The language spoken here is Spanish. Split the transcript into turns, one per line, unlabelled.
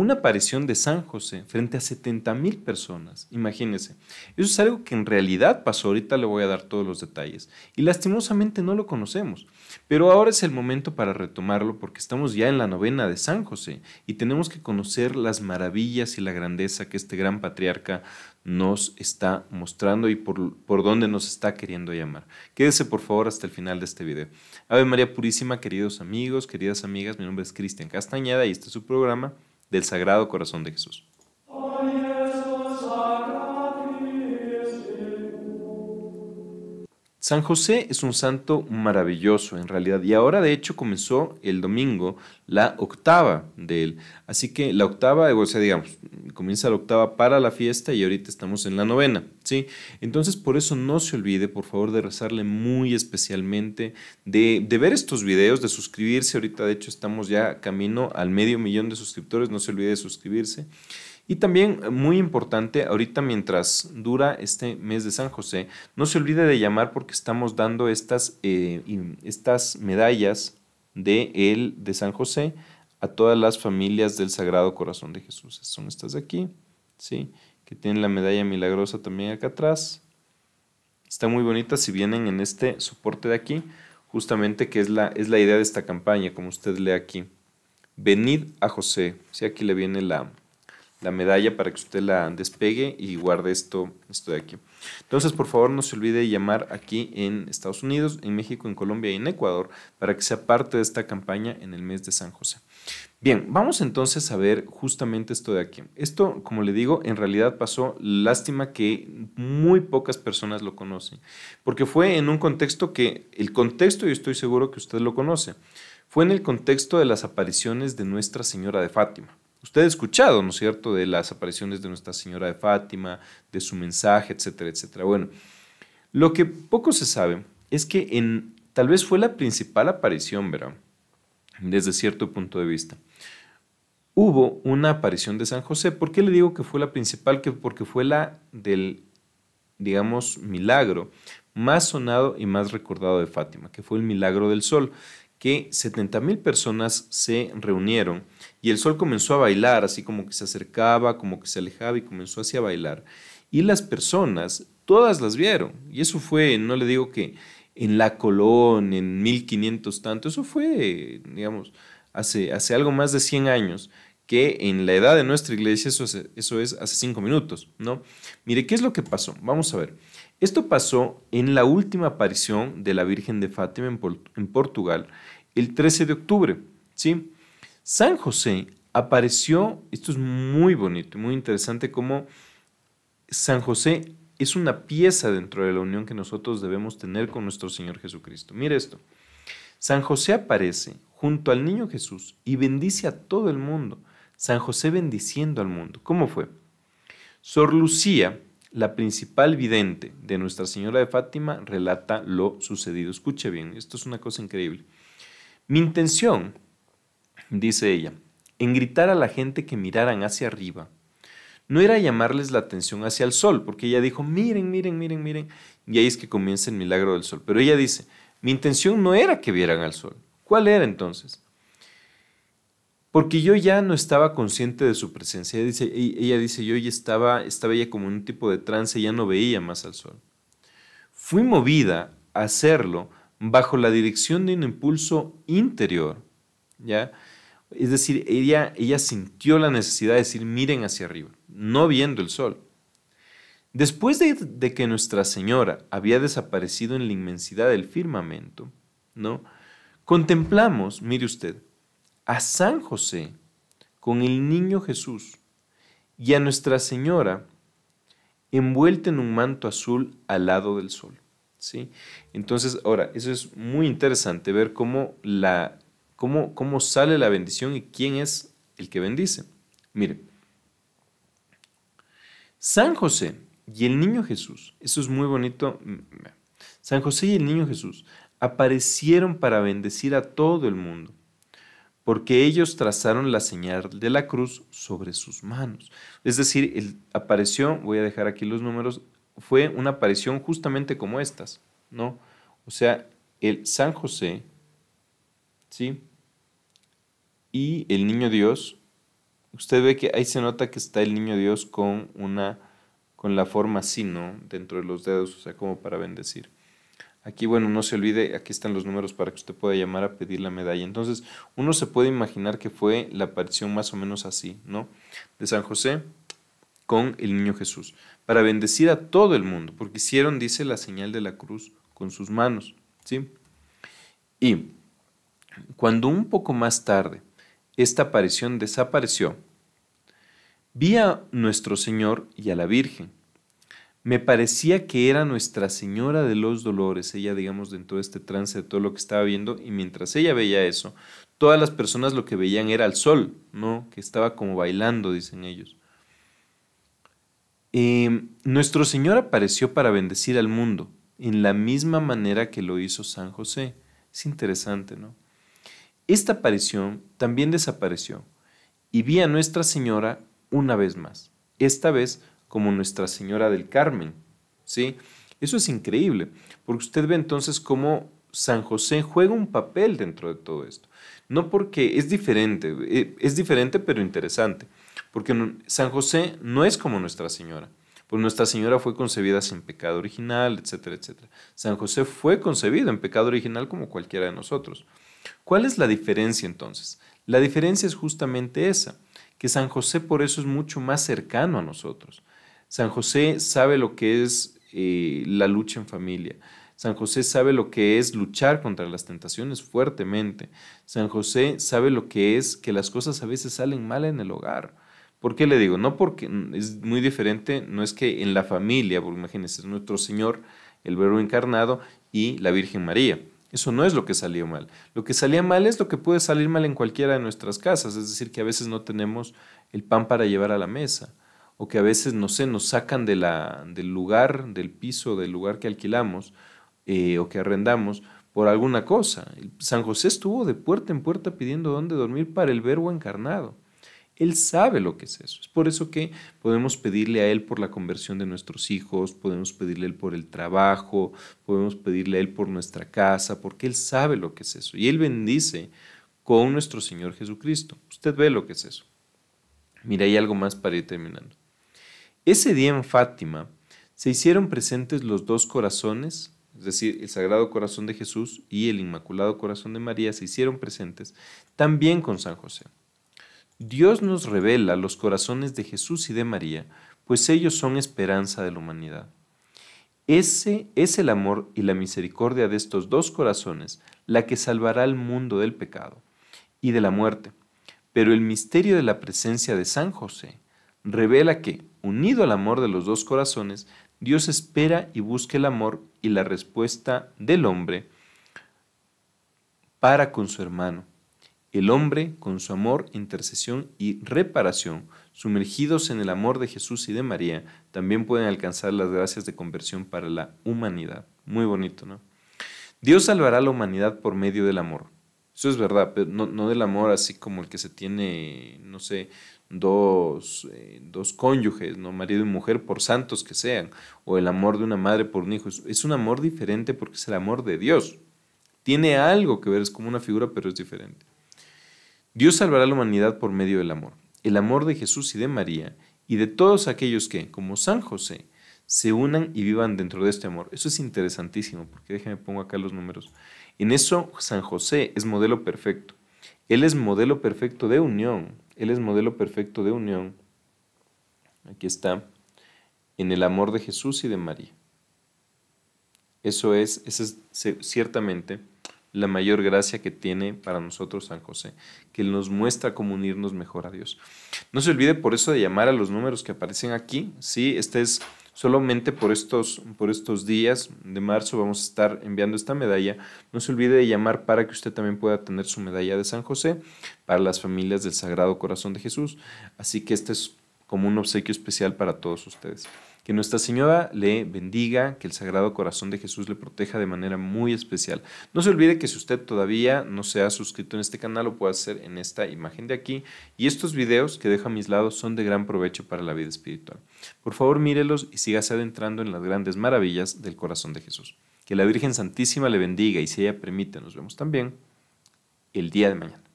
una aparición de San José frente a 70 mil personas. Imagínense. Eso es algo que en realidad pasó. Ahorita le voy a dar todos los detalles. Y lastimosamente no lo conocemos. Pero ahora es el momento para retomarlo porque estamos ya en la novena de San José y tenemos que conocer las maravillas y la grandeza que este gran patriarca nos está mostrando y por, por dónde nos está queriendo llamar. Quédese por favor hasta el final de este video. Ave María Purísima, queridos amigos, queridas amigas, mi nombre es Cristian Castañeda y este es su programa del Sagrado Corazón de Jesús. San José es un santo maravilloso en realidad y ahora de hecho comenzó el domingo la octava de él. Así que la octava, o sea, digamos, comienza la octava para la fiesta y ahorita estamos en la novena, ¿sí? Entonces por eso no se olvide, por favor, de rezarle muy especialmente, de, de ver estos videos, de suscribirse. Ahorita de hecho estamos ya camino al medio millón de suscriptores, no se olvide de suscribirse. Y también, eh, muy importante, ahorita mientras dura este mes de San José, no se olvide de llamar porque estamos dando estas, eh, estas medallas de él, de San José, a todas las familias del Sagrado Corazón de Jesús. Son estas de aquí, ¿sí? Que tienen la medalla milagrosa también acá atrás. Está muy bonita si vienen en este soporte de aquí, justamente que es la, es la idea de esta campaña, como usted lee aquí. Venid a José. si Aquí le viene la, la medalla para que usted la despegue y guarde esto, esto de aquí. Entonces, por favor, no se olvide llamar aquí en Estados Unidos, en México, en Colombia y en Ecuador para que sea parte de esta campaña en el mes de San José. Bien, vamos entonces a ver justamente esto de aquí. Esto, como le digo, en realidad pasó, lástima que muy pocas personas lo conocen, porque fue en un contexto que, el contexto y estoy seguro que usted lo conoce, fue en el contexto de las apariciones de Nuestra Señora de Fátima. Usted ha escuchado, ¿no es cierto?, de las apariciones de Nuestra Señora de Fátima, de su mensaje, etcétera, etcétera. Bueno, lo que poco se sabe es que en, tal vez fue la principal aparición, ¿verdad? Desde cierto punto de vista. Hubo una aparición de San José. ¿Por qué le digo que fue la principal? porque fue la del, digamos, milagro más sonado y más recordado de Fátima, que fue el milagro del sol, que 70 mil personas se reunieron y el sol comenzó a bailar, así como que se acercaba, como que se alejaba y comenzó así a bailar. Y las personas, todas las vieron. Y eso fue, no le digo que en La Colón, en 1500 tanto, eso fue, digamos, hace, hace algo más de 100 años que en la edad de nuestra iglesia eso es, eso es hace cinco minutos, ¿no? Mire, ¿qué es lo que pasó? Vamos a ver. Esto pasó en la última aparición de la Virgen de Fátima en, Portugal, el 13 de octubre, ¿sí? San José apareció, esto es muy bonito, muy interesante, como San José es una pieza dentro de la unión que nosotros debemos tener con nuestro Señor Jesucristo. Mire esto, San José aparece junto al niño Jesús y bendice a todo el mundo. San José bendiciendo al mundo. ¿Cómo fue? Sor Lucía, la principal vidente de Nuestra Señora de Fátima, relata lo sucedido. Escuche bien, esto es una cosa increíble. Mi intención, dice ella, en gritar a la gente que miraran hacia arriba, no era llamarles la atención hacia el sol, porque ella dijo, miren, miren, miren, miren, y ahí es que comienza el milagro del sol. Pero ella dice, mi intención no era que vieran al sol. ¿Cuál era entonces? porque yo ya no estaba consciente de su presencia. Ella dice, e-, ella dice yo ya estaba, estaba como en un tipo de trance, ya no veía más al sol. Fui movida a hacerlo bajo la dirección de un impulso interior, ¿ya? Es decir, ella, sintió la necesidad de decir, miren hacia arriba, no viendo el sol. Después de, de que Nuestra Señora había desaparecido en la inmensidad del firmamento, ¿no? Contemplamos, mire usted, a San José con el niño Jesús y a Nuestra Señora envuelta en un manto azul al lado del sol. ¿sí? Entonces, ahora, eso es muy interesante ver cómo, la, cómo sale la bendición y quién es el que bendice. Mire, San José y el niño Jesús, eso es muy bonito. Mm, mm, San José y el niño Jesús aparecieron para bendecir a todo el mundo porque ellos trazaron la señal de la cruz sobre sus manos. Es decir, el, apareció, voy a dejar aquí los números, fue una aparición justamente como estas, ¿no? O sea, el San José, ¿sí? Y el niño Dios, usted ve que ahí se nota que está el niño Dios con una, con la forma así, ¿no? Dentro de los dedos, o sea, como para bendecir. Aquí, bueno, no se olvide, aquí están los números para que usted pueda llamar a pedir la medalla. Entonces, uno se puede imaginar que fue la aparición más o menos así, ¿no? De San José con el niño Jesús, para bendecir a todo el mundo, porque hicieron, dice, la señal de la cruz con sus manos, ¿sí? Y cuando un poco más tarde esta aparición desapareció, vi a nuestro Señor y a la Virgen me parecía que era Nuestra Señora de los Dolores, ella, digamos, dentro de este trance de todo lo que estaba viendo, y mientras ella veía eso, todas las personas lo que veían era el sol, ¿no? Que estaba como bailando, dicen ellos. Em, Nuestro Señor apareció para bendecir al mundo, en la misma manera que lo hizo San José. Es interesante, ¿no? Esta aparición también desapareció, y vi a Nuestra Señora una vez más, esta vez como Nuestra Señora del Carmen. ¿sí? Eso es increíble, porque usted ve entonces cómo San José juega un papel dentro de todo esto. No porque es diferente, eh, es diferente pero interesante, porque San José no es como Nuestra Señora. Pues Nuestra Señora fue concebida sin pecado original, etcétera, etcétera. San José fue concebido en pecado original como cualquiera de nosotros. ¿Cuál es la diferencia entonces? La diferencia es justamente esa, que San José por eso es mucho más cercano a nosotros, San José sabe lo que es eh, la lucha en familia. San José sabe lo que es luchar contra las tentaciones fuertemente. San José sabe lo que es que las cosas a veces salen mal en el hogar. ¿Por qué le digo? No porque mm, es muy diferente, no es que en la familia, porque imagínense, nuestro Señor, el Verbo encarnado y la Virgen María. Eso no es lo que salió mal. Lo que salía mal es lo que puede salir mal en cualquiera de nuestras casas, es decir, que a veces no tenemos el pan para llevar a la mesa o que a veces, no sé, nos sacan de la, del lugar, del piso, del lugar que alquilamos eh, o que arrendamos por alguna cosa. San José estuvo de puerta en puerta pidiendo dónde dormir para el verbo encarnado. Él sabe lo que es eso. Es por eso que podemos pedirle a Él por la conversión de nuestros hijos, podemos pedirle a Él por el trabajo, podemos pedirle a Él por nuestra casa, porque Él sabe lo que es eso. Y Él bendice con nuestro Señor Jesucristo. Usted ve lo que es eso. Mira, hay algo más para ir terminando. Ese día en Fátima se hicieron presentes los dos corazones, es decir, el Sagrado Corazón de Jesús y el Inmaculado Corazón de María, se hicieron presentes también con San José. Dios nos revela los corazones de Jesús y de María, pues ellos son esperanza de la humanidad. Ese es el amor y la misericordia de estos dos corazones la que salvará al mundo del pecado y de la muerte. Pero el misterio de la presencia de San José revela que, unido al amor de los dos corazones, Dios espera y busca el amor y la respuesta del hombre para con su hermano. El hombre, con su amor, intercesión y reparación, sumergidos en el amor de Jesús y de María, también pueden alcanzar las gracias de conversión para la humanidad. Muy bonito, ¿no? Dios salvará a la humanidad por medio del amor. Eso es verdad, pero no, no del amor así como el que se tiene, no sé, eh, dos, cónyuges, ¿no? marido y mujer, por santos que sean, o el amor de una madre por un hijo. Es, un amor diferente porque es el amor de Dios. Tiene algo que ver, es como una figura, pero es diferente. Dios salvará a la humanidad por medio del amor. El amor de Jesús y de María y de todos aquellos que, como San José, se unan y vivan dentro de este amor. Eso es interesantísimo, porque déjeme pongo acá los números. En eso San José es modelo perfecto. Él es modelo perfecto de unión, él es modelo perfecto de unión. Aquí está. En el amor de Jesús y de María. Eso es, esa es ciertamente la mayor gracia que tiene para nosotros San José, que nos muestra cómo unirnos mejor a Dios. No se olvide por eso de llamar a los números que aparecen aquí. Sí, este es Solamente por estos, por estos días de marzo vamos a estar enviando esta medalla. No se olvide de llamar para que usted también pueda tener su medalla de San José para las familias del Sagrado Corazón de Jesús. Así que este es como un obsequio especial para todos ustedes. Que Nuestra Señora le bendiga, que el Sagrado Corazón de Jesús le proteja de manera muy especial. No se olvide que si usted todavía no se ha suscrito en este canal, lo puede hacer en esta imagen de aquí. Y estos videos que dejo a mis lados son de gran provecho para la vida espiritual. Por favor, mírelos y sígase adentrando en las grandes maravillas del corazón de Jesús. Que la Virgen Santísima le bendiga y si ella permite, nos vemos también el día de mañana.